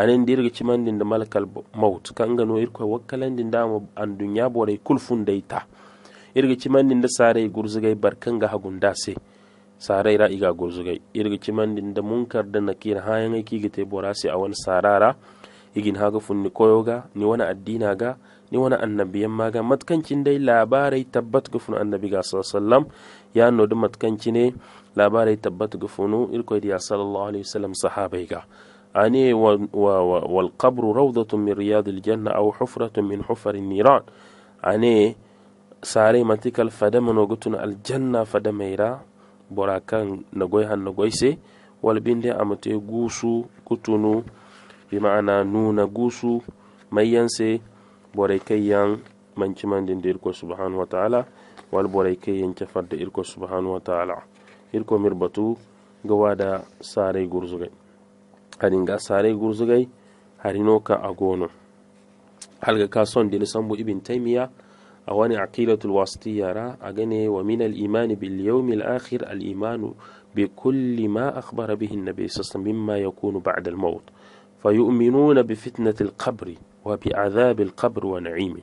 anen dirga cimandin da malakal maut kanga no irko wakkalandin dama an dunya borai kulfun daita irga cimandin da sare غرزة barkan ga hagun dase saraira iga gozugai irga din da munkar da nakir hayan aiki ga tebora a wani sarara igin haga funni koyoga ni wani addina ga ni wani annabiyan ga matkancin dai labarai tabbat ga funu annabi ga sallam ya nodi matkanci ne labarai tabbat ga funu irko da sallallahu alaihi wasallam sahabai ga ani wal qabru rawdatu min riyadil janna aw hufratu min hufarin niran ani sare matikal fadama nogutun aljanna fadamaira bora kan na goy han na goy se wala binde amate gusu kutunu bi ma'ana nuna gusu mayyan se bora kai yan manci man din dirko subhanahu wataala wala bora kai yan kafar da irko subhanahu wataala irko mirbatu ga wada sare gurzugai hadin ga sare gurzugai harino ka agono halga ka son dinisambu ibn taymiyah أوان عقيلة الواسطية را أغني ومن الإيمان باليوم الآخر الإيمان بكل ما أخبر به النبي صلى الله عليه وسلم مما يكون بعد الموت فيؤمنون بفتنة القبر وبعذاب القبر ونعيمه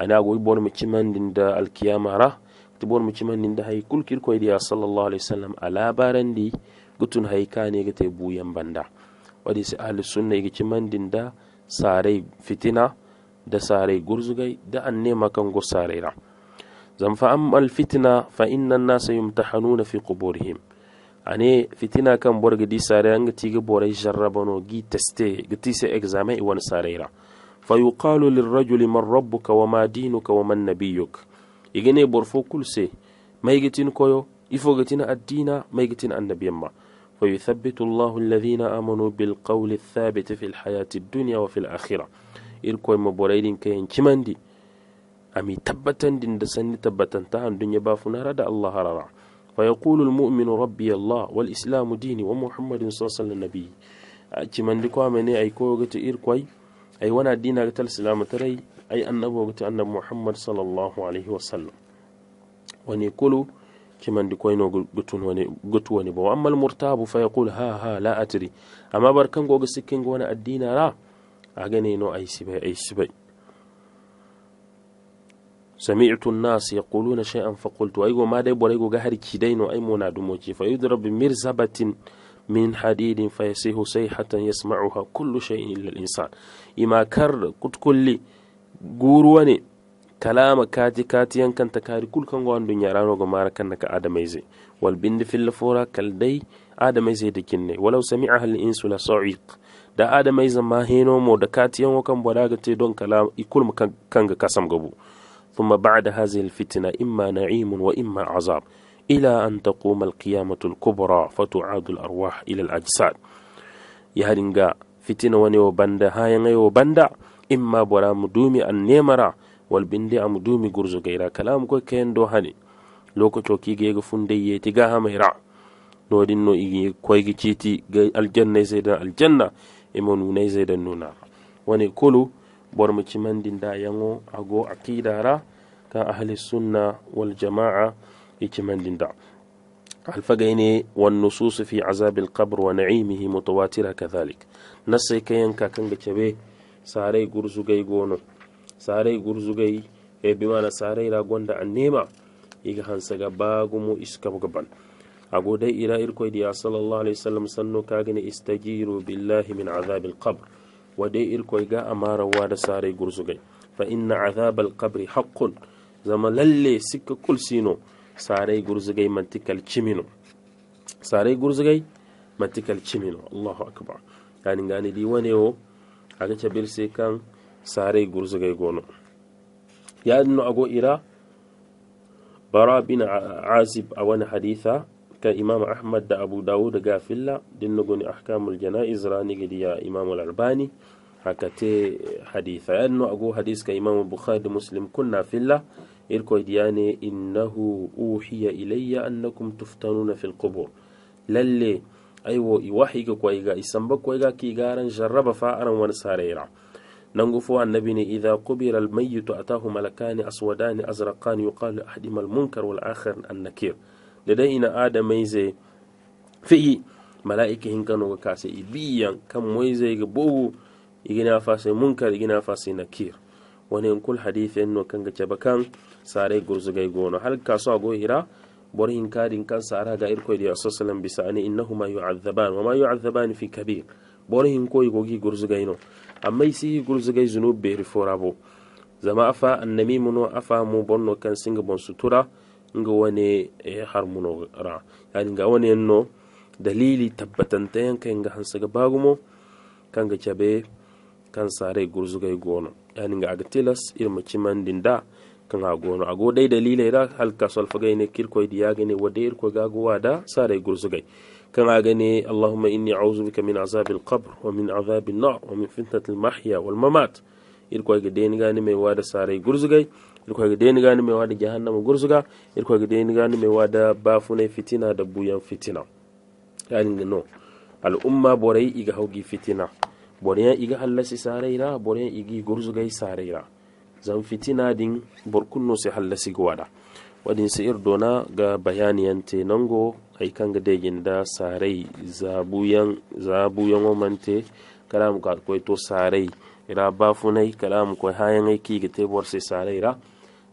أنا أقول بور مكمان لند الكيامة را تبور مكمان لند هاي كل كيركو يا صلى الله عليه وسلم ألا دي قتن هاي كان يغتبو بويا دا ودي سأهل السنة يغتي من دند ساري فتنه da saare gorzugay da an nema kango saareyra zam fa amma alfitna fa inna annasa yumtahanuna fi quburihim ane fitina kan bor gidi saare an gati ga boray jarrabano gi teste gati se examen i wani saareyra fa yuqalu lirrajuli man rabbuka wa wama dinuka man nabiyuk igene bor fo kul se maygitin koyo ifogatin addina maygitin annabiyamma ويثبت الله الذين آمنوا بالقول الثابت في الحياة الدنيا وفي الآخرة irko ma borai din kayan a ami tabbatan din da sanni tabbatan ta hannun ya ba funara da Allah harara fa yaqulu mu'minu rabbi Allah wal islamu dini wa muhammadin na nabi a kimandi ne a yi ko gata irkwai yi wana dina ga tal islam tarai ay annabo gata annab muhammad sallallahu alaihi wasallam wani kulu kiman di kwaino gutu wani ba amma al murtabu fa kulu ha ha la atri amma barkan goga sikin gona addina ra saga ne ko ai siɓe ai siɓe sami cutu nasu ya kulun ashe an faƙota aigoo ma dai buɗe koga har jirai ko aina ɗumar aiki yadda ake cika aiki yadda ake ci maka aiki ko kuma aiki da ɗumar ake ci maka aiki ko kuma al ci maka aiki ko kuma ake ci maka aiki ko kuma ake ci maka aiki ko kuma ake ci maka aiki ko kuma ake ci maka aiki ko kuma ake ci maka aiki ko kuma ake ci da adamai zama heno mo da katiyan wakan bada ga te don kala ikul kan ga kasam gabu thumma ba'da hazihi alfitna imma na'imun wa imma azab ila an taqum alqiyamatu alkubra fa tu'adu alarwah ila alajsad ya haringa fitina wani wa banda ha yan ayo banda imma bwara mudumi an nemara wal bindi amudumi gurzu gaira kalam ko ken do hani lokaco ki ge ga funde ye tiga ha mai ra no igi koy citi ga aljanna sayda aljanna imo nunai zai da nuna wani kulu bor mu ci mandin da yango ago ra ka ahli sunna wal jamaa ici mandin da wani wan nusus fi azab al qabr wa na'imihi mutawatira kadhalik nasai kayan kakan ga cebe sarai gurzugai gono sarai gurzugai e bi mana sarai ra gonda an nema iga hansa ga bagumo iska gaban dai ila irkoyɗi a sallllahu alayhi wa sallam sanno kagene istajiru billahi min adabi alqabre waɗe irkoy ga amara wada sare gursugay fa inna azab alqabr haqqun zama lalle sikka kulsino sare saray gursugay mantikal cimino saray gursugay mantikal cimino allahu akbar yani gani di wane wo aga cabir se kan saray gursugay gono ya yaɗinno ago ira bara bin azib a wani haditha ka imam ahmad da abu dawud ga filla dinnugoni ahkamul janaiz ranigidiya imamul albani hakate haditha yanno ago hadis ka imam bukhari muslim kunna filla irkoy diyane innahu uhiya ilayya annakum tuftanuna fil qubur lalle aiwo iwahiga kwaiga isamba kwaiga kigaran jarraba fa aran wani sarera nangu fo annabi ne idha qubira al mayyitu atahu malakani aswadani azraqani yuqalu ahadima al munkar wal akhar an nakir da dai ina e zai fi'i mala'ika hinkano ga kase ibiyan kan zai ga bogu igina fase munkar igina fase nakir wani in kul hadith yanno kan ga cabakan kan gurzu gurzugai gono hal so go hira bor kadin kan sara ga irko da sallam bisa ani innahuma yu'adhaban wa ma yu'adhaban fi kabir bor hinko gurzu gurzugai no amma isi gurzugai zunub be bo zama afa mun afa mu bonno kan singa bon sutura nga wane eh, harmuno ra yani nga wane no dalili tabbatantayan kai nga ga bagumo kan ga cabe kan sare gurzu ga gono yani nga aga tilas irma ciman dinda kan ha gono ago dai dalilai ra halka ga ne kirko kirkoi diya gane wade irko gagowa da sare gurzu ga كما أغني اللهم إني أعوذ بك من عذاب القبر ومن عذاب النار ومن فتنة المحيا والممات إلكو أغدين غاني مي وادا ساري غرزغي irkoy deni gani mai wada jahannama gursuga irkoy deni gani mai wada bafunai fitina da buyan fitina yani no al'umma borai iga haugi fitina borai iga hallasi saraira borai igi gursuga saraira zan fitina din burkunno sai hallasi gwada wadin sai irdona ga bayaniyan te nango aikan kanga yin da sarai zabuyan zabuyan omante kalam ka koy to sarai ira bafunai kalam koy hayan aiki ga gite sai sarai ra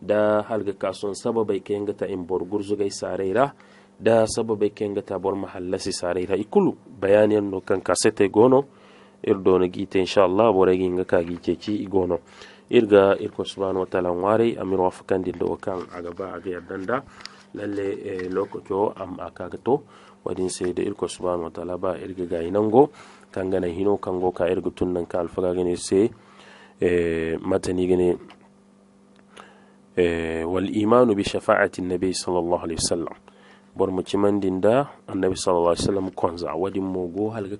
da halga kason sababai kengata in borgurzugai sarera da sababai gata bor mahallasi sarera ikulu bayaniyan no kan kasete gono insha Allah inchallah boregi inga kagi ceci gono irga irko subhanahu wataala ngwari amir wafakandinde o kan agaba aga yaddanda lalle e am akaga wadin seyde irko subhanahu wataala ba irga gayinango kangana hino kango ka irga nan ka alfaga gane se matani gane Eh, wal imanu bi shafa'atin nabi sallallahu alaihi wasallam bor mu ciman dinda annabi sallallahu alaihi wasallam konza wadin mo go halga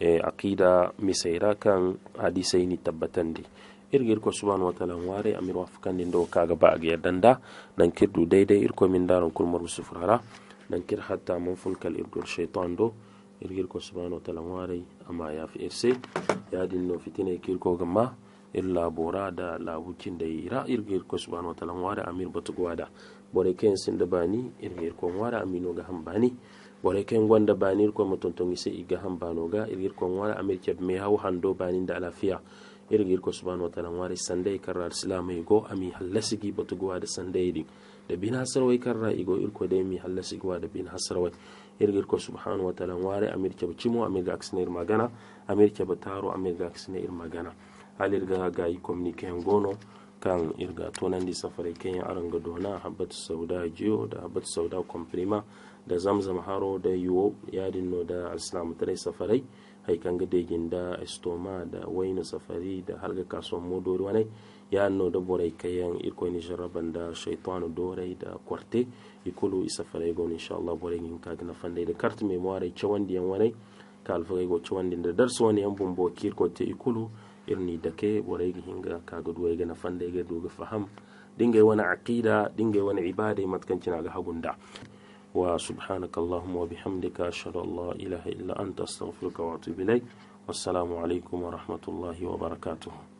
e aqida misaira kan hadisai ni tabbatan di irgir ko subhanahu wataala ware amir wafukan din do kaga ba ga danda nan kirdu daidai irko min daron kulmar musufrara nan kir hatta mun fulkal irdur shaytan do irgir ko subhanahu wataala ware amma ya fi irse ya din no fitina kirko gamma illa bora da labukin da ira irgir ko subhanahu bano ta'ala wada amir batu gwada bore ken sin da bani irgir ko wada amino ga hambani bore ken gwanda irgir ko mutuntun ise iga hambano ga irgir ko wada amir kyab mai hau hando bani da alafiya irgir ko subhanahu wata ta'ala wada sandai karar islamai go ami halasigi batu gwada sandai din da bin hasarwai karra igo irko da mi halasigi da bin hasarwai irgirko subhanahu wataala amir amirkeba cimo amirga aksina ir magana amirkeba taro amirga aksina ir magana alirga ga gayi kwamnike gono kan irga tonandi safari kenya aranga dona habat sauda jiyo da habbatu sauda komprima da zamzam haro da yiwo yadin no da alsalamu tare safarai haikan kanga degin da estoma da waina safari da harga kasuwan modori wanai ya no da borai kayan iko ni da shaitanu dorai da kwarte ikulu isafarai insha Allah borai yin kaga na fande da carte memoire chawandi yan wanai ka alfagai go chawandi da darso wani yan bumbo kirko te ikulu irni ke boray ga hinga kaga duway ga ya ga duga faham wani wani aqida dinga wani ibada matkancina ga hagunda wa subhanaka allahumma wa bihamdika ashhadu an la ilaha illa anta astaghfiruka wa atubu ilayk wassalamu alaikum wa rahmatullahi wa barakatuh